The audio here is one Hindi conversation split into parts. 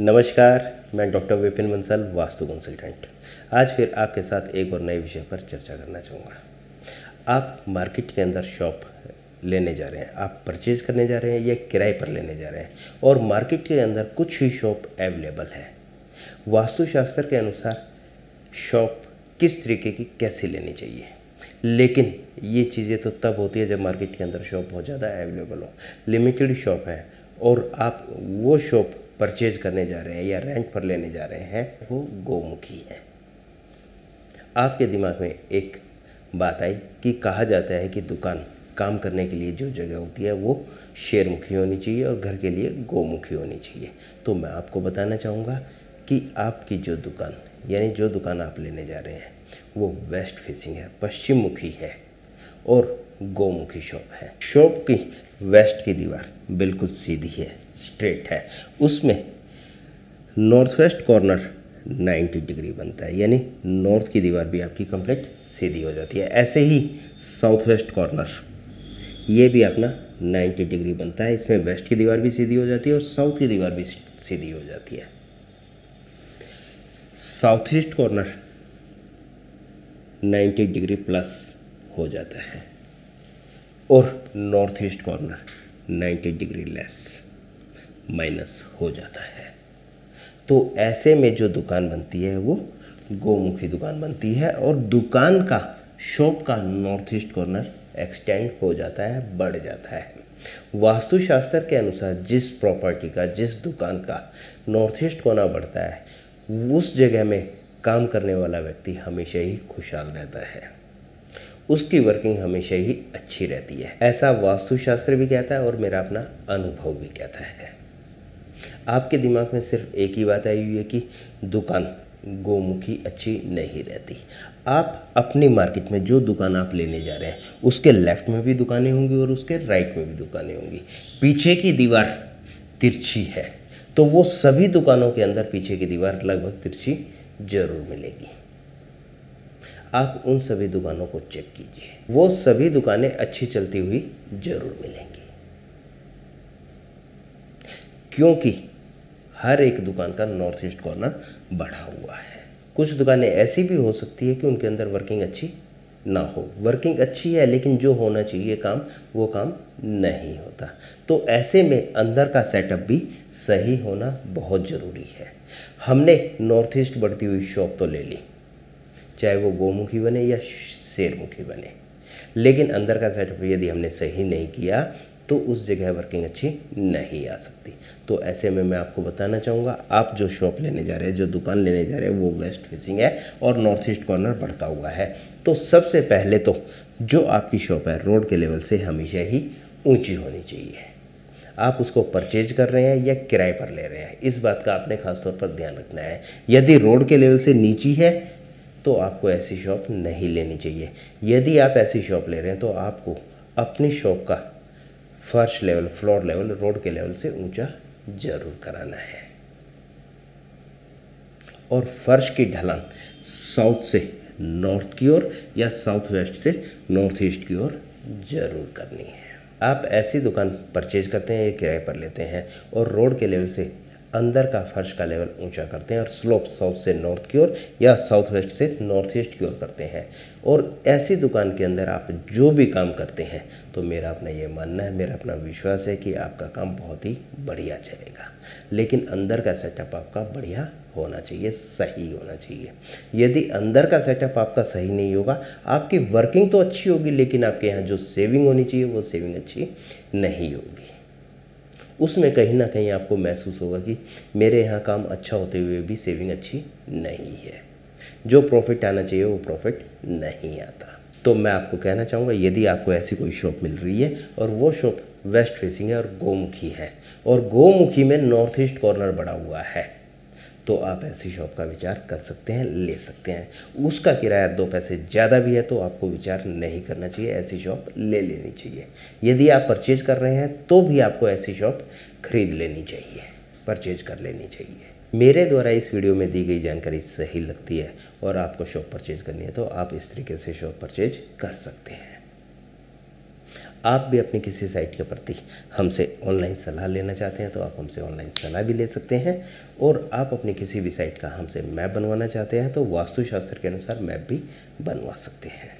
नमस्कार मैं डॉक्टर विपिन बंसल वास्तु कंसल्टेंट आज फिर आपके साथ एक और नए विषय पर चर्चा करना चाहूँगा आप मार्केट के अंदर शॉप लेने जा रहे हैं आप परचेज़ करने जा रहे हैं या किराए पर लेने जा रहे हैं और मार्केट के अंदर कुछ ही शॉप अवेलेबल है वास्तुशास्त्र के अनुसार शॉप किस तरीके की कैसे लेनी चाहिए लेकिन ये चीज़ें तो तब होती है जब मार्केट के अंदर शॉप बहुत ज़्यादा अवेलेबल हो लिमिटेड शॉप है और आप वो शॉप परचेज करने जा रहे हैं या रेंट पर लेने जा रहे हैं वो गोमुखी है आपके दिमाग में एक बात आई कि कहा जाता है कि दुकान काम करने के लिए जो जगह होती है वो शेरमुखी होनी चाहिए और घर के लिए गोमुखी होनी चाहिए तो मैं आपको बताना चाहूँगा कि आपकी जो दुकान यानी जो दुकान आप लेने जा रहे हैं वो वेस्ट फेसिंग है पश्चिम मुखी है और गोमुखी शॉप है शॉप की वेस्ट की दीवार बिल्कुल सीधी है स्ट्रेट है उसमें नॉर्थ वेस्ट कॉर्नर 90 डिग्री बनता है यानी नॉर्थ की दीवार भी आपकी कंप्लीट सीधी हो जाती है ऐसे ही साउथ वेस्ट कॉर्नर ये भी अपना 90 डिग्री बनता है इसमें वेस्ट की दीवार भी सीधी हो जाती है और साउथ की दीवार भी सीधी हो जाती है south east corner 90 degree plus हो जाता है और north east corner 90 degree less minus हो जाता है तो ऐसे में जो दुकान बनती है वो गोमुखी दुकान बनती है और दुकान का शॉप का नॉर्थ ईस्ट कॉर्नर एक्सटेंड हो जाता है बढ़ जाता है वास्तुशास्त्र के अनुसार जिस प्रॉपर्टी का जिस दुकान का नॉर्थ ईस्ट कोना बढ़ता है उस जगह में काम करने वाला व्यक्ति हमेशा ही खुशहाल रहता है उसकी वर्किंग हमेशा ही अच्छी रहती है ऐसा वास्तुशास्त्र भी कहता है और मेरा अपना अनुभव भी कहता है आपके दिमाग में सिर्फ एक ही बात आई हुई है कि दुकान गोमुखी अच्छी नहीं रहती आप अपनी मार्केट में जो दुकान आप लेने जा रहे हैं उसके लेफ्ट में भी दुकानें होंगी और उसके राइट में भी दुकानें होंगी पीछे की दीवार तिरछी है तो वो सभी दुकानों के अंदर पीछे की दीवार लगभग तिरछी जरूर मिलेगी आप उन सभी दुकानों को चेक कीजिए वो सभी दुकानें अच्छी चलती हुई जरूर मिलेंगी क्योंकि हर एक दुकान का नॉर्थ ईस्ट कॉर्नर बढ़ा हुआ है कुछ दुकानें ऐसी भी हो सकती है कि उनके अंदर वर्किंग अच्छी ना हो वर्किंग अच्छी है लेकिन जो होना चाहिए काम वो काम नहीं होता तो ऐसे में अंदर का सेटअप भी सही होना बहुत ज़रूरी है हमने नॉर्थ ईस्ट बढ़ती हुई शॉप तो ले ली चाहे वो गोमुखी बने या शेरमुखी बने लेकिन अंदर का सेटअप यदि हमने सही नहीं किया तो उस जगह वर्किंग अच्छी नहीं आ सकती तो ऐसे में मैं आपको बताना चाहूँगा आप जो शॉप लेने जा रहे हैं जो दुकान लेने जा रहे हैं वो वेस्ट फेसिंग है और नॉर्थ ईस्ट कॉर्नर बढ़ता हुआ है तो सबसे पहले तो जो आपकी शॉप है रोड के लेवल से हमेशा ही ऊँची होनी चाहिए आप उसको परचेज कर रहे हैं या किराए पर ले रहे हैं इस बात का आपने खासतौर पर ध्यान रखना है यदि रोड के लेवल से नीची है तो आपको ऐसी शॉप नहीं लेनी चाहिए यदि आप ऐसी शॉप ले रहे हैं तो आपको अपनी शॉप का फर्श लेवल फ्लोर लेवल रोड के लेवल से ऊंचा जरूर कराना है और फर्श की ढलान साउथ से नॉर्थ की ओर या साउथ वेस्ट से नॉर्थ ईस्ट की ओर जरूर करनी है आप ऐसी दुकान परचेज करते हैं या किराए पर लेते हैं और रोड के लेवल से अंदर का फर्श का लेवल ऊंचा करते हैं और स्लोप साउथ से नॉर्थ की ओर या साउथ वेस्ट से नॉर्थ ईस्ट की ओर करते हैं और ऐसी दुकान के अंदर आप जो भी काम करते हैं तो मेरा अपना ये मानना है मेरा अपना विश्वास है कि आपका काम बहुत ही बढ़िया चलेगा लेकिन अंदर का सेटअप आपका बढ़िया होना चाहिए सही होना चाहिए यदि अंदर का सेटअप आपका सही नहीं होगा आपकी वर्किंग तो अच्छी होगी लेकिन आपके यहाँ जो सेविंग होनी चाहिए वो सेविंग अच्छी नहीं होगी उसमें कहीं ना कहीं आपको महसूस होगा कि मेरे यहाँ काम अच्छा होते हुए भी सेविंग अच्छी नहीं है जो प्रॉफिट आना चाहिए वो प्रॉफिट नहीं आता तो मैं आपको कहना चाहूँगा यदि आपको ऐसी कोई शॉप मिल रही है और वो शॉप वेस्ट फेसिंग है और गोमुखी है और गोमुखी में नॉर्थ ईस्ट कॉर्नर बड़ा हुआ है तो आप ऐसी शॉप का विचार कर सकते हैं ले सकते हैं उसका किराया दो पैसे ज़्यादा भी है तो आपको विचार नहीं करना चाहिए ऐसी शॉप ले लेनी चाहिए यदि आप परचेज कर रहे हैं तो भी आपको ऐसी शॉप खरीद लेनी चाहिए परचेज कर लेनी चाहिए मेरे द्वारा इस वीडियो में दी गई जानकारी सही लगती है और आपको शॉप परचेज करनी है तो आप इस तरीके से शॉप परचेज कर सकते हैं आप भी अपनी किसी साइट के प्रति हमसे ऑनलाइन सलाह लेना चाहते हैं तो आप हमसे ऑनलाइन सलाह भी ले सकते हैं और आप अपनी किसी भी साइट का हमसे मैप बनवाना चाहते हैं तो वास्तुशास्त्र के अनुसार मैप भी बनवा सकते हैं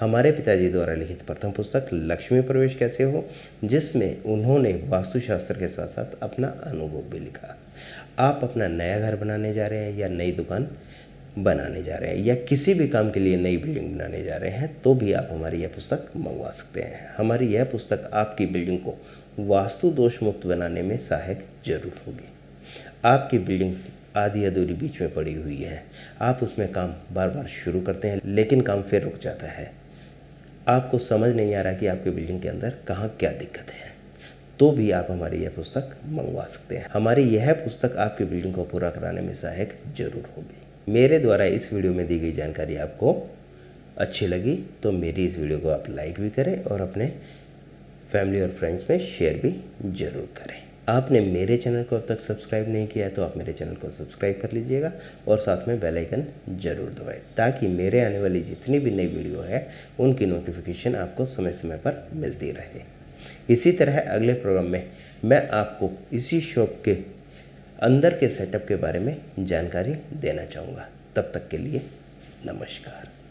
हमारे पिताजी द्वारा लिखित प्रथम पुस्तक लक्ष्मी प्रवेश कैसे हो जिसमें उन्होंने वास्तुशास्त्र के साथ साथ अपना अनुभव भी लिखा आप अपना नया घर बनाने जा रहे हैं या नई दुकान बनाने जा रहे हैं या किसी भी काम के लिए नई बिल्डिंग बनाने जा रहे हैं तो भी आप हमारी यह पुस्तक मंगवा सकते हैं हमारी यह पुस्तक आपकी बिल्डिंग को वास्तु दोष मुक्त बनाने में सहायक जरूर होगी आपकी बिल्डिंग आधी अधूरी बीच में पड़ी हुई है आप उसमें काम बार बार शुरू करते हैं लेकिन काम फिर रुक जाता है आपको समझ नहीं आ रहा कि आपकी बिल्डिंग के अंदर कहाँ क्या दिक्कत है तो भी आप हमारी यह पुस्तक मंगवा सकते हैं हमारी यह पुस्तक आपकी बिल्डिंग को पूरा कराने में सहायक जरूर होगी मेरे द्वारा इस वीडियो में दी गई जानकारी आपको अच्छी लगी तो मेरी इस वीडियो को आप लाइक भी करें और अपने फैमिली और फ्रेंड्स में शेयर भी ज़रूर करें आपने मेरे चैनल को अब तक सब्सक्राइब नहीं किया है तो आप मेरे चैनल को सब्सक्राइब कर लीजिएगा और साथ में बेल आइकन जरूर दबाएं ताकि मेरे आने वाली जितनी भी नई वीडियो है उनकी नोटिफिकेशन आपको समय समय पर मिलती रहे इसी तरह अगले प्रोग्राम में मैं आपको इसी शॉप के अंदर के सेटअप के बारे में जानकारी देना चाहूँगा तब तक के लिए नमस्कार